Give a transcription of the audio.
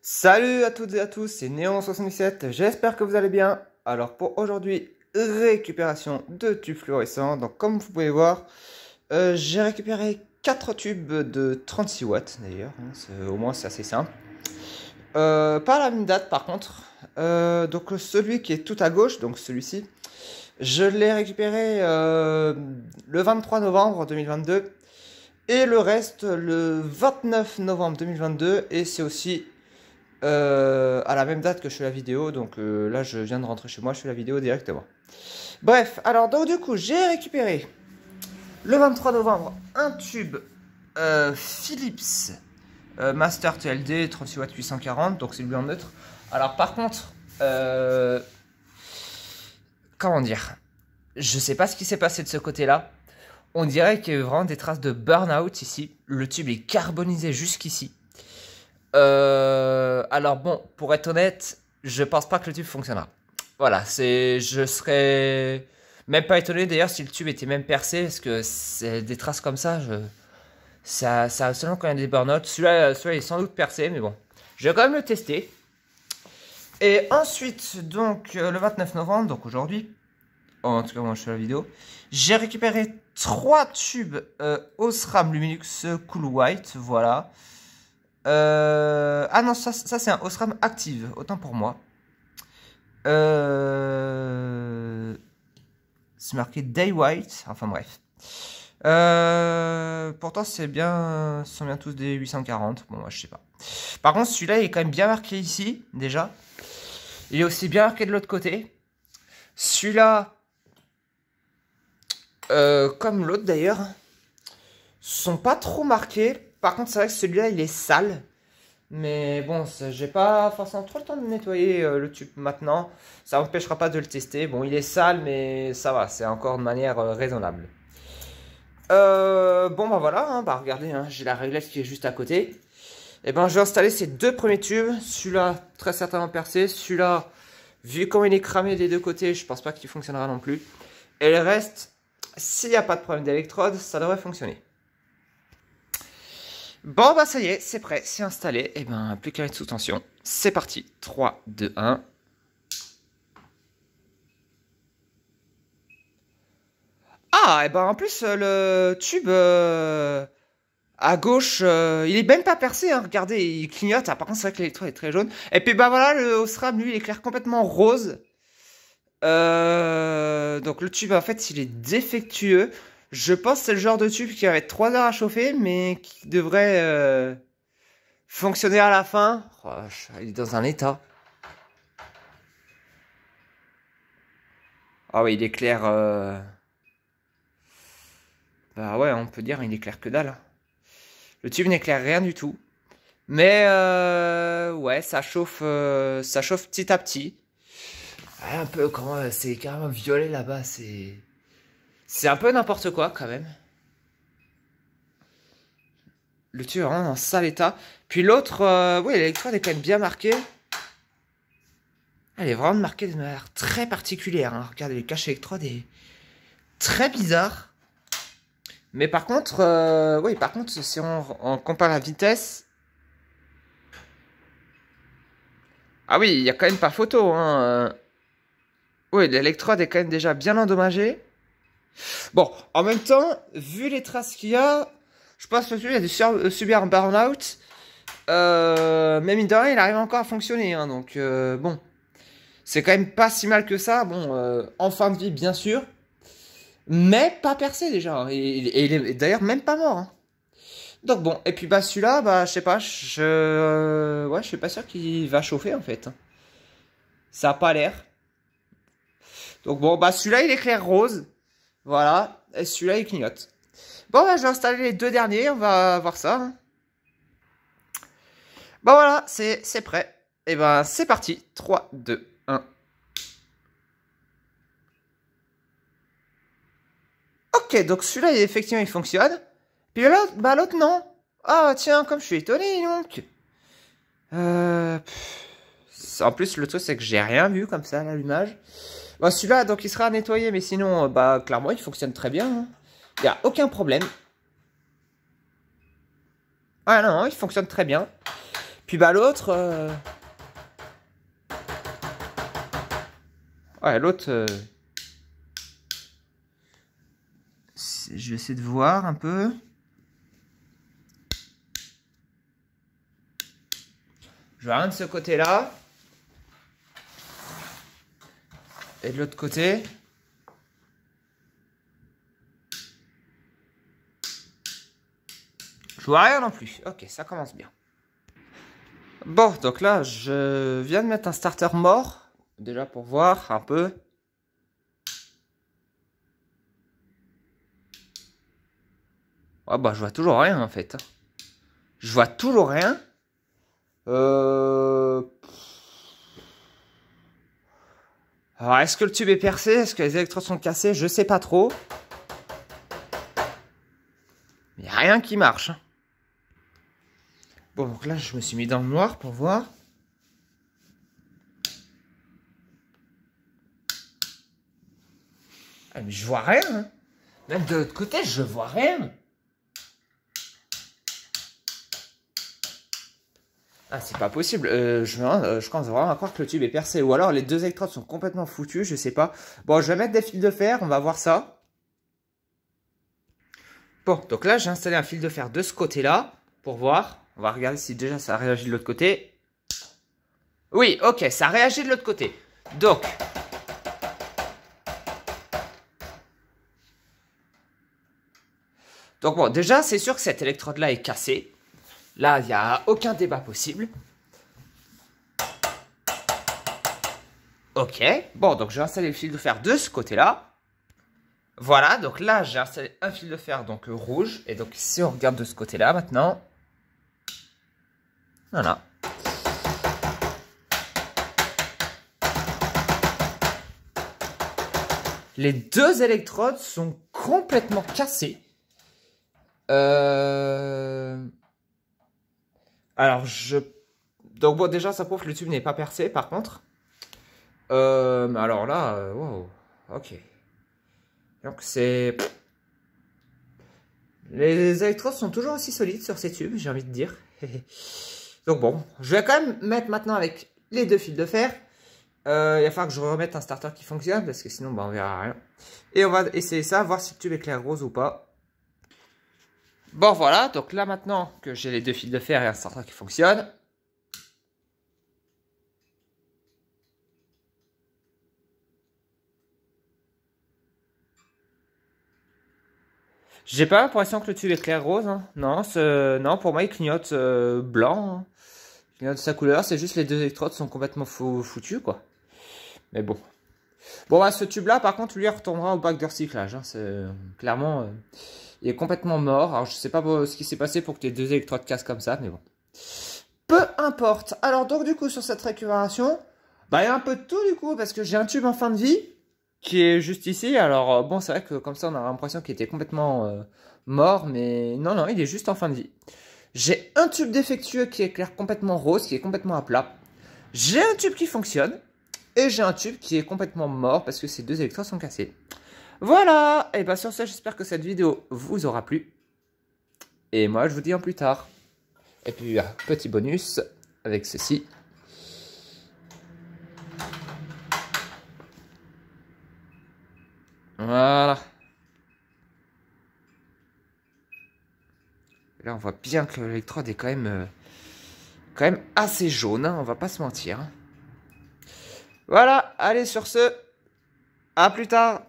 Salut à toutes et à tous, c'est Néon77, j'espère que vous allez bien. Alors pour aujourd'hui, récupération de tubes fluorescents. Donc comme vous pouvez voir, euh, j'ai récupéré 4 tubes de 36 watts d'ailleurs, hein, au moins c'est assez simple. Euh, pas la même date par contre. Euh, donc celui qui est tout à gauche, donc celui-ci, je l'ai récupéré euh, le 23 novembre 2022 et le reste le 29 novembre 2022 et c'est aussi euh, à la même date que je fais la vidéo. Donc euh, là, je viens de rentrer chez moi, je fais la vidéo directement. Bref, alors donc du coup, j'ai récupéré le 23 novembre un tube euh, Philips Master TLD 36 watts 840, donc c'est lui en neutre. Alors par contre, comment dire, je sais pas ce qui s'est passé de ce côté-là. On dirait qu'il y a vraiment des traces de burn-out ici. Le tube est carbonisé jusqu'ici. Euh, alors bon, pour être honnête, je pense pas que le tube fonctionnera. Voilà, c'est, je serais même pas étonné d'ailleurs si le tube était même percé, parce que c'est des traces comme ça, je... ça, ça selon quand il y a des burn-out. Celui-là, est sans doute percé, mais bon, je vais quand même le tester. Et ensuite, donc euh, le 29 novembre, donc aujourd'hui, oh, en tout cas moi je fais la vidéo, j'ai récupéré trois tubes euh, Osram Luminux Cool White, voilà. Euh, ah non, ça, c'est un Osram active, autant pour moi. Euh, c'est marqué Day White, enfin bref. Euh, pourtant, c'est bien, ce sont bien tous des 840. Bon, moi, je sais pas. Par contre, celui-là, est quand même bien marqué ici, déjà. Il est aussi bien marqué de l'autre côté. Celui-là, comme l'autre d'ailleurs, sont pas trop marqués. Par contre, c'est vrai que celui-là, il est sale. Mais bon, je j'ai pas forcément trop le temps de nettoyer euh, le tube maintenant. Ça ne m'empêchera pas de le tester. Bon, il est sale, mais ça va, c'est encore de manière euh, raisonnable. Euh, bon, ben voilà, hein, bah regardez, hein, j'ai la réglette qui est juste à côté. Et eh ben, je vais installer ces deux premiers tubes. Celui-là, très certainement percé. Celui-là, vu comme il est cramé des deux côtés, je pense pas qu'il fonctionnera non plus. Et le reste, s'il n'y a pas de problème d'électrode, ça devrait fonctionner. Bon, bah ça y est, c'est prêt, c'est installé. Et eh ben, plus qu'à sous tension. C'est parti. 3, 2, 1. Ah, et eh ben en plus, euh, le tube euh, à gauche, euh, il est même pas percé. Hein, regardez, il clignote. Ah, par contre, c'est vrai que l'électro est très jaune. Et puis, bah voilà, le Osram, lui, il éclaire complètement rose. donc le tube, en fait, il est défectueux. Je pense que c'est le genre de tube qui va être 3 heures à chauffer, mais qui devrait euh, fonctionner à la fin. Oh, il est dans un état. Ah oui, il éclaire. Euh, bah ouais, on peut dire il éclaire que dalle. Hein. Le tube n'éclaire rien du tout. Mais euh, ouais, ça chauffe, ça chauffe petit à petit. un peu quand c'est carrément violet là-bas, c'est. C'est un peu n'importe quoi quand même. Le tueur est en sale état. Puis l'autre, euh, oui, l'électrode est quand même bien marquée. Elle est vraiment marquée de manière très particulière. Hein. Regardez, le cache électrode est très bizarre. Mais par contre, euh, oui, par contre, si on, compare la vitesse, ah oui, il n'y a quand même pas photo. Hein. Euh, oui, l'électrode est quand même déjà bien endommagée. Bon, en même temps, vu les traces qu'il y a, je pense que celui a subi euh, subir un burn-out. Euh, mais mine il arrive encore à fonctionner. Hein, donc, euh, bon. C'est quand même pas si mal que ça. Bon, euh, en fin de vie, bien sûr. Mais pas percé déjà. Hein, et, il est d'ailleurs même pas mort. Hein. Donc, bon. Et puis, bah, celui-là, bah, je sais pas. Je. Ouais, je suis pas sûr qu'il va chauffer en fait. Ça a pas l'air. Donc, bon, bah, celui-là, il est clair rose. Voilà, et celui-là il clignote. Bon, bah, je vais installer les deux derniers, on va voir ça. Bon, hein. bah, voilà, c'est prêt. Et eh ben, c'est parti. 3, 2, 1. Ok, donc celui-là, effectivement, il fonctionne. Puis l'autre, bah l'autre, non. Ah, tiens, comme je suis étonné, donc. Euh, en plus, le truc, c'est que j'ai rien vu comme ça à l'allumage. Bah, Celui-là, donc, il sera nettoyé. mais sinon, euh, bah, clairement, il fonctionne très bien. Hein. Il n'y a aucun problème. Ah non, il fonctionne très bien. Puis bah l'autre... Euh, ouais, l'autre... Euh, je vais essayer de voir un peu. Je vais rien de ce côté-là. de l'autre côté. Je vois rien non plus. Ok, ça commence bien. Bon, donc là, je viens de mettre un starter mort. Déjà pour voir un peu. Ah bah, je vois toujours rien en fait. Je vois toujours rien. Euh... Alors, est-ce que le tube est percé Est-ce que les électrodes sont cassées Je sais pas trop. Il n'y a rien qui marche. Hein. Bon, donc là, je me suis mis dans le noir pour voir. Ah, mais je vois rien. Hein. Même de l'autre côté, je vois rien. Ah, c'est pas possible. Euh, je, euh, je, commence vraiment à croire que le tube est percé. Ou alors les deux électrodes sont complètement foutues, je sais pas. Bon, je vais mettre des fils de fer, on va voir ça. Bon, donc là, j'ai installé un fil de fer de ce côté-là pour voir. On va regarder si déjà ça réagit de l'autre côté. Oui, ok, ça réagit de l'autre côté. Donc... Donc bon, déjà, c'est sûr que cette électrode-là est cassée. Là, il n'y a aucun débat possible. Ok, bon, donc j'ai installé le fil de fer de ce côté-là. Voilà, donc là, j'ai installé un fil de fer donc euh, rouge. Et donc, si on regarde de ce côté-là maintenant, voilà. Les deux électrodes sont complètement cassées. Euh... Alors, je. Donc, bon, déjà, ça prouve que le tube n'est pas percé, par contre. Euh, alors là, euh, wow. Ok. Donc, c'est. Les électrodes sont toujours aussi solides sur ces tubes, j'ai envie de dire. Donc bon, je vais quand même mettre maintenant avec les deux fils de fer. Euh, il va falloir que je remette un starter qui fonctionne, parce que sinon, bah, on verra rien. Et on va essayer ça, voir si le tube éclaire rose ou pas. Bon voilà, donc là maintenant que j'ai les deux fils de fer et un certain qui fonctionne, J'ai pas l'impression que le tube est clair rose. Hein. Non, non, pour moi, il clignote euh, blanc. Hein. Il clignote sa couleur. C'est juste les deux électrodes sont complètement fou foutues, quoi. Mais bon. Bon, bah, ce tube-là, par contre, lui, retournera au bac de recyclage. Hein. C'est euh, clairement. Euh, il est complètement mort. Alors, je sais pas ce qui s'est passé pour que tes deux électrodes cassent comme ça, mais bon. Peu importe. Alors, donc, du coup, sur cette récupération, bah, il y a un peu de tout, du coup, parce que j'ai un tube en fin de vie qui est juste ici. Alors, euh, bon, c'est vrai que comme ça, on a l'impression qu'il était complètement euh, mort, mais non, non, il est juste en fin de vie. J'ai un tube défectueux qui éclaire complètement rose, qui est complètement à plat. J'ai un tube qui fonctionne, et j'ai un tube qui est complètement mort parce que ces deux électrodes sont cassés. Voilà Et eh bien sur ce, j'espère que cette vidéo vous aura plu. Et moi, je vous dis en plus tard. Et puis, petit bonus avec ceci. Voilà. Là, on voit bien que l'électrode est quand même, euh, quand même assez jaune, hein, on va pas se mentir. Voilà, allez sur ce, à plus tard